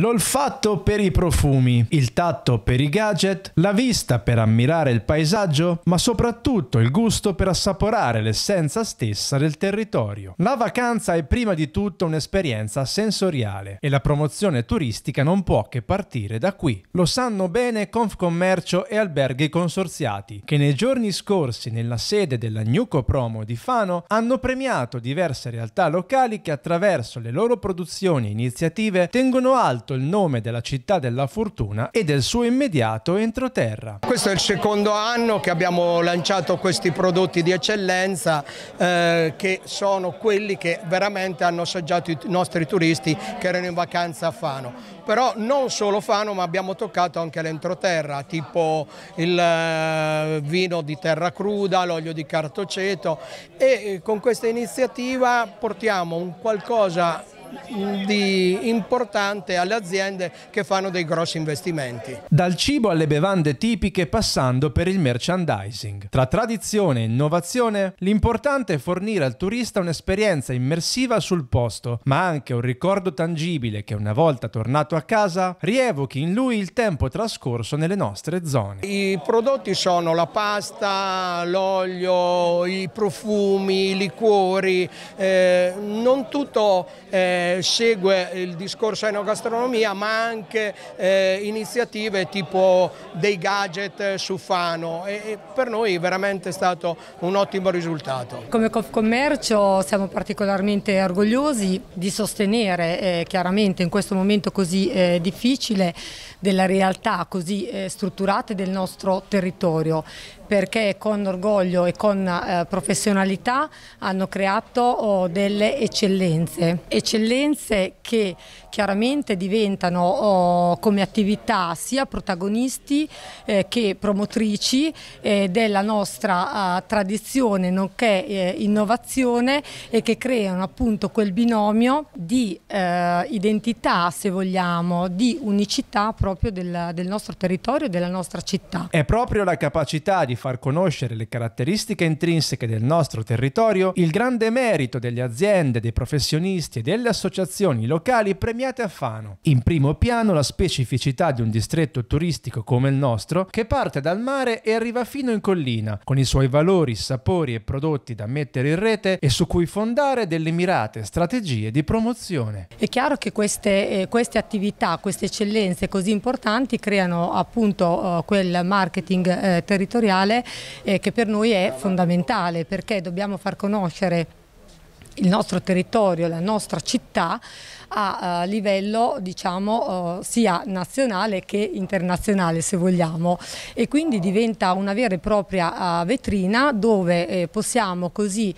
L'olfatto per i profumi, il tatto per i gadget, la vista per ammirare il paesaggio, ma soprattutto il gusto per assaporare l'essenza stessa del territorio. La vacanza è prima di tutto un'esperienza sensoriale e la promozione turistica non può che partire da qui. Lo sanno bene Confcommercio e alberghi consorziati, che nei giorni scorsi nella sede della Gnuco Promo di Fano hanno premiato diverse realtà locali che attraverso le loro produzioni e iniziative tengono alto fatto il nome della città della fortuna e del suo immediato entroterra. Questo è il secondo anno che abbiamo lanciato questi prodotti di eccellenza eh, che sono quelli che veramente hanno assaggiato i nostri turisti che erano in vacanza a Fano. Però non solo Fano ma abbiamo toccato anche l'entroterra, tipo il eh, vino di terra cruda, l'olio di cartoceto e eh, con questa iniziativa portiamo un qualcosa di importante alle aziende che fanno dei grossi investimenti. Dal cibo alle bevande tipiche passando per il merchandising. Tra tradizione e innovazione l'importante è fornire al turista un'esperienza immersiva sul posto, ma anche un ricordo tangibile che una volta tornato a casa rievochi in lui il tempo trascorso nelle nostre zone. I prodotti sono la pasta, l'olio, i profumi, i liquori, eh, non tutto... Eh, eh, segue il discorso enogastronomia ma anche eh, iniziative tipo dei gadget su Fano e, e per noi è veramente stato un ottimo risultato. Come Confcommercio siamo particolarmente orgogliosi di sostenere eh, chiaramente in questo momento così eh, difficile della realtà così eh, strutturate del nostro territorio perché con orgoglio e con professionalità hanno creato oh, delle eccellenze, eccellenze eccellenze che chiaramente diventano oh, come attività sia protagonisti eh, che promotrici eh, della nostra eh, tradizione nonché eh, innovazione e che creano appunto quel binomio di eh, identità se vogliamo, di unicità proprio del, del nostro territorio e della nostra città. È proprio la capacità di far conoscere le caratteristiche intrinseche del nostro territorio il grande merito delle aziende, dei professionisti e delle associazioni associazioni locali premiate a Fano. In primo piano la specificità di un distretto turistico come il nostro, che parte dal mare e arriva fino in collina, con i suoi valori, sapori e prodotti da mettere in rete e su cui fondare delle mirate strategie di promozione. È chiaro che queste, eh, queste attività, queste eccellenze così importanti creano appunto eh, quel marketing eh, territoriale che per noi è fondamentale perché dobbiamo far conoscere il nostro territorio, la nostra città a eh, livello diciamo eh, sia nazionale che internazionale se vogliamo e quindi diventa una vera e propria eh, vetrina dove possiamo così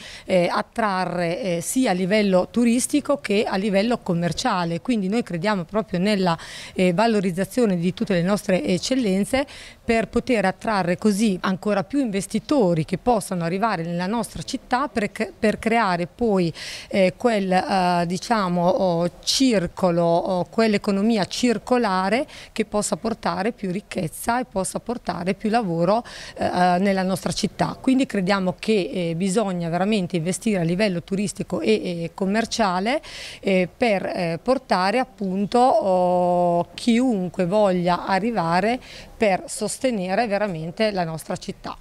attrarre sia a livello turistico che a livello commerciale quindi noi crediamo proprio nella valorizzazione di tutte le nostre eccellenze per poter attrarre così ancora più investitori che possano arrivare nella nostra città per creare poi eh, quel eh, diciamo, oh, circolo, oh, quell'economia circolare che possa portare più ricchezza e possa portare più lavoro eh, nella nostra città. Quindi crediamo che eh, bisogna veramente investire a livello turistico e, e commerciale eh, per eh, portare appunto oh, chiunque voglia arrivare per sostenere veramente la nostra città.